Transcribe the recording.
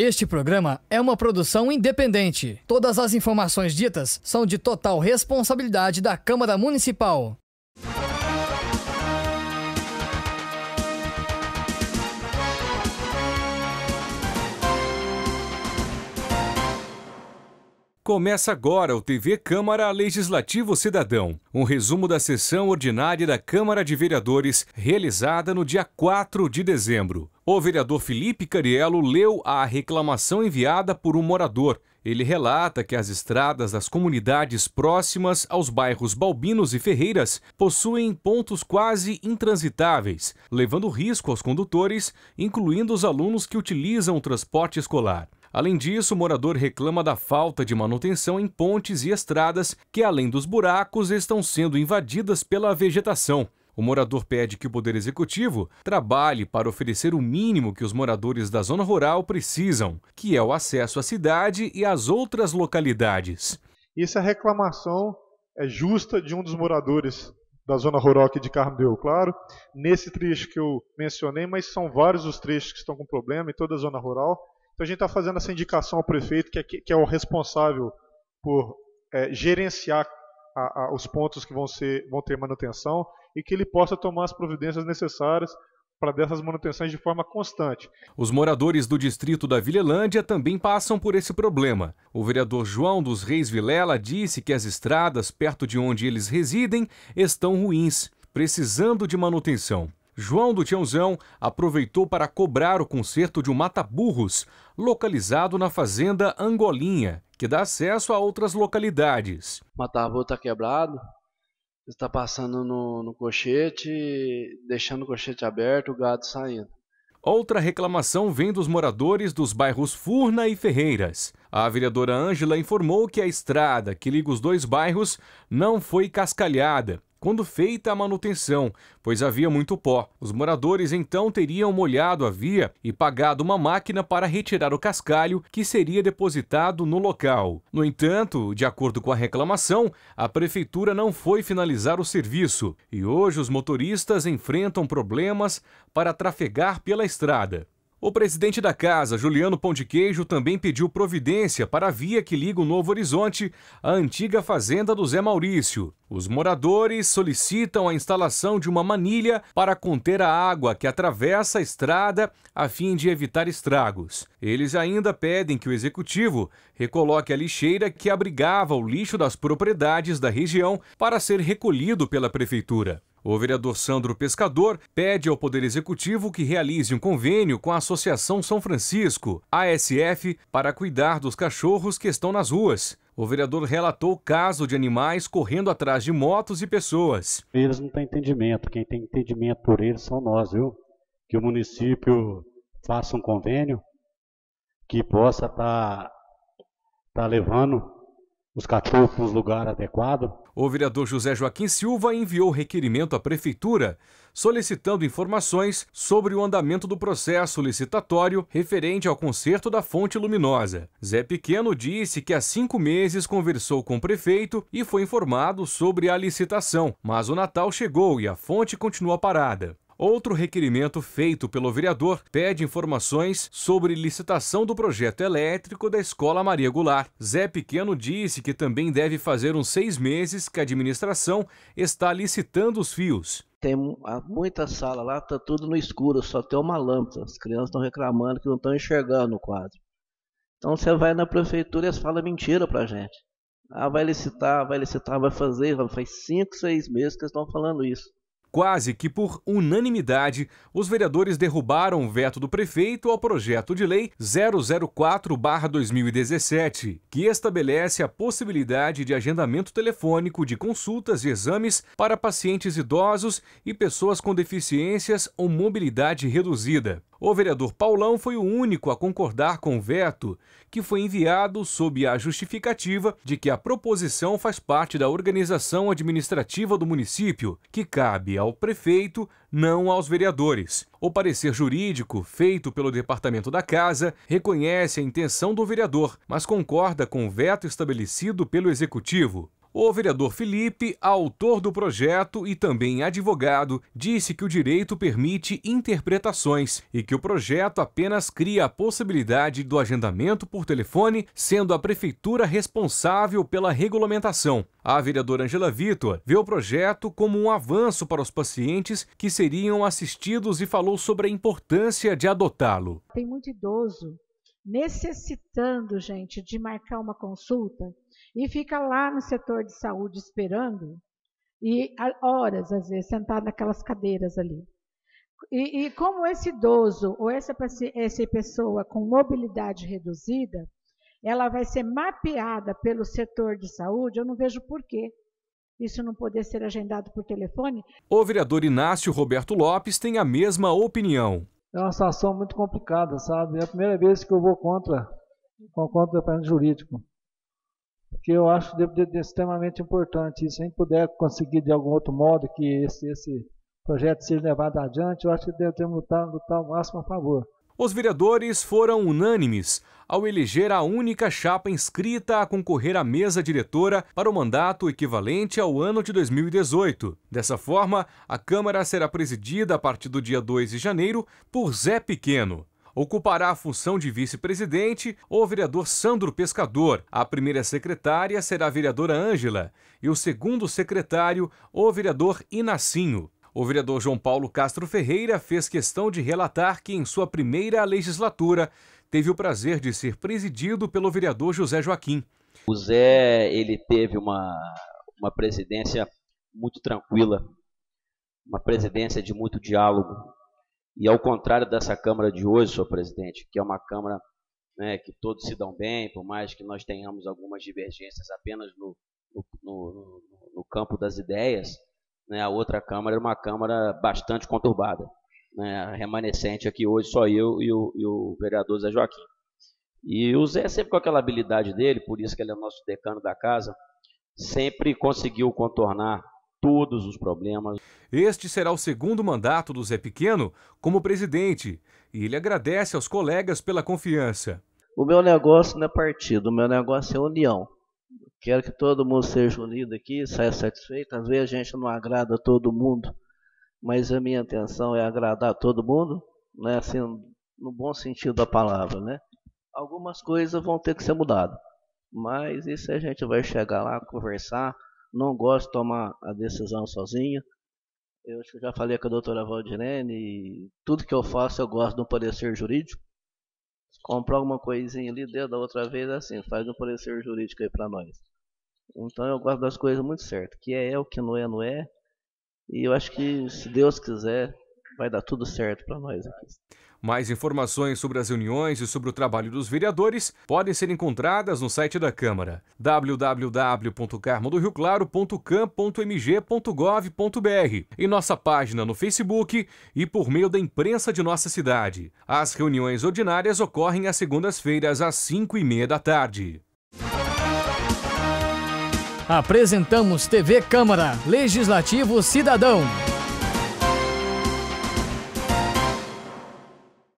Este programa é uma produção independente. Todas as informações ditas são de total responsabilidade da Câmara Municipal. Começa agora o TV Câmara Legislativo Cidadão, um resumo da sessão ordinária da Câmara de Vereadores realizada no dia 4 de dezembro. O vereador Felipe Cariello leu a reclamação enviada por um morador. Ele relata que as estradas das comunidades próximas aos bairros Balbinos e Ferreiras possuem pontos quase intransitáveis, levando risco aos condutores, incluindo os alunos que utilizam o transporte escolar. Além disso, o morador reclama da falta de manutenção em pontes e estradas que, além dos buracos, estão sendo invadidas pela vegetação. O morador pede que o Poder Executivo trabalhe para oferecer o mínimo que os moradores da zona rural precisam, que é o acesso à cidade e às outras localidades. Essa é reclamação é justa de um dos moradores da zona rural aqui de Carmo de claro. Nesse trecho que eu mencionei, mas são vários os trechos que estão com problema em toda a zona rural. Então a gente está fazendo essa indicação ao prefeito, que é, que é o responsável por é, gerenciar a, a, os pontos que vão, ser, vão ter manutenção e que ele possa tomar as providências necessárias para dessas manutenções de forma constante. Os moradores do distrito da Vilelândia também passam por esse problema. O vereador João dos Reis Vilela disse que as estradas perto de onde eles residem estão ruins, precisando de manutenção. João do Tiãozão aproveitou para cobrar o conserto de um mata-burros, localizado na fazenda Angolinha, que dá acesso a outras localidades. O mata-burro está quebrado, está passando no, no cochete, deixando o cochete aberto, o gado saindo. Outra reclamação vem dos moradores dos bairros Furna e Ferreiras. A vereadora Ângela informou que a estrada que liga os dois bairros não foi cascalhada quando feita a manutenção, pois havia muito pó. Os moradores então teriam molhado a via e pagado uma máquina para retirar o cascalho que seria depositado no local. No entanto, de acordo com a reclamação, a prefeitura não foi finalizar o serviço e hoje os motoristas enfrentam problemas para trafegar pela estrada. O presidente da casa, Juliano Pão de Queijo, também pediu providência para a via que liga o Novo Horizonte à antiga fazenda do Zé Maurício. Os moradores solicitam a instalação de uma manilha para conter a água que atravessa a estrada a fim de evitar estragos. Eles ainda pedem que o executivo recoloque a lixeira que abrigava o lixo das propriedades da região para ser recolhido pela prefeitura. O vereador Sandro Pescador pede ao Poder Executivo que realize um convênio com a Associação São Francisco, ASF, para cuidar dos cachorros que estão nas ruas. O vereador relatou caso de animais correndo atrás de motos e pessoas. Eles não têm entendimento, quem tem entendimento por eles são nós, viu? Que o município faça um convênio que possa estar tá, tá levando os cachorros lugar adequado. O vereador José Joaquim Silva enviou requerimento à prefeitura solicitando informações sobre o andamento do processo licitatório referente ao conserto da fonte luminosa. Zé Pequeno disse que há cinco meses conversou com o prefeito e foi informado sobre a licitação, mas o Natal chegou e a fonte continua parada. Outro requerimento feito pelo vereador pede informações sobre licitação do projeto elétrico da Escola Maria Goulart. Zé Pequeno disse que também deve fazer uns seis meses que a administração está licitando os fios. Tem muita sala lá, está tudo no escuro, só tem uma lâmpada. As crianças estão reclamando que não estão enxergando o quadro. Então você vai na prefeitura e fala mentira para a gente. Ah, vai licitar, vai licitar, vai fazer. Faz cinco, seis meses que eles estão falando isso. Quase que por unanimidade, os vereadores derrubaram o veto do prefeito ao projeto de lei 004-2017, que estabelece a possibilidade de agendamento telefônico de consultas e exames para pacientes idosos e pessoas com deficiências ou mobilidade reduzida. O vereador Paulão foi o único a concordar com o veto, que foi enviado sob a justificativa de que a proposição faz parte da organização administrativa do município, que cabe ao prefeito, não aos vereadores. O parecer jurídico, feito pelo Departamento da Casa, reconhece a intenção do vereador, mas concorda com o veto estabelecido pelo Executivo. O vereador Felipe, autor do projeto e também advogado, disse que o direito permite interpretações e que o projeto apenas cria a possibilidade do agendamento por telefone, sendo a prefeitura responsável pela regulamentação. A vereadora Angela Vitor vê o projeto como um avanço para os pacientes que seriam assistidos e falou sobre a importância de adotá-lo. Tem muito idoso necessitando, gente, de marcar uma consulta e fica lá no setor de saúde esperando e horas, às vezes, sentado naquelas cadeiras ali. E, e como esse idoso ou essa, essa pessoa com mobilidade reduzida, ela vai ser mapeada pelo setor de saúde, eu não vejo por que isso não poder ser agendado por telefone. O vereador Inácio Roberto Lopes tem a mesma opinião é uma situação muito complicada, sabe? É a primeira vez que eu vou contra, contra o departamento jurídico. porque eu acho que de, extremamente importante. E se a gente puder conseguir de algum outro modo que esse, esse projeto seja levado adiante, eu acho que devemos lutar, lutar o máximo a favor. Os vereadores foram unânimes ao eleger a única chapa inscrita a concorrer à mesa diretora para o mandato equivalente ao ano de 2018. Dessa forma, a Câmara será presidida a partir do dia 2 de janeiro por Zé Pequeno. Ocupará a função de vice-presidente o vereador Sandro Pescador. A primeira secretária será a vereadora Ângela e o segundo secretário, o vereador Inacinho. O vereador João Paulo Castro Ferreira fez questão de relatar que, em sua primeira legislatura, teve o prazer de ser presidido pelo vereador José Joaquim. O Zé ele teve uma, uma presidência muito tranquila, uma presidência de muito diálogo. E ao contrário dessa Câmara de hoje, senhor presidente, que é uma Câmara né, que todos se dão bem, por mais que nós tenhamos algumas divergências apenas no, no, no, no campo das ideias, né? A outra Câmara era uma Câmara bastante conturbada, né? remanescente aqui hoje só eu e o, e o vereador Zé Joaquim. E o Zé, sempre com aquela habilidade dele, por isso que ele é nosso decano da casa, sempre conseguiu contornar todos os problemas. Este será o segundo mandato do Zé Pequeno como presidente e ele agradece aos colegas pela confiança. O meu negócio não é partido, o meu negócio é união. Quero que todo mundo seja unido aqui, saia satisfeito. Às vezes a gente não agrada a todo mundo, mas a minha intenção é agradar todo mundo, né? assim, no bom sentido da palavra. Né? Algumas coisas vão ter que ser mudadas, mas isso a gente vai chegar lá, conversar. Não gosto de tomar a decisão sozinho. Eu já falei com a doutora Valdirene, e tudo que eu faço eu gosto de um parecer jurídico comprar alguma coisinha ali dentro da outra vez, é assim, faz um parecer jurídico aí para nós. Então eu gosto das coisas muito certas. Que é, é o que não é, não é. E eu acho que se Deus quiser, vai dar tudo certo para nós aqui. Mais informações sobre as reuniões e sobre o trabalho dos vereadores podem ser encontradas no site da Câmara, www.carmodorioclaro.cam.mg.gov.br, em nossa página no Facebook e por meio da imprensa de nossa cidade. As reuniões ordinárias ocorrem às segundas-feiras, às cinco e meia da tarde apresentamos TV Câmara Legislativo Cidadão.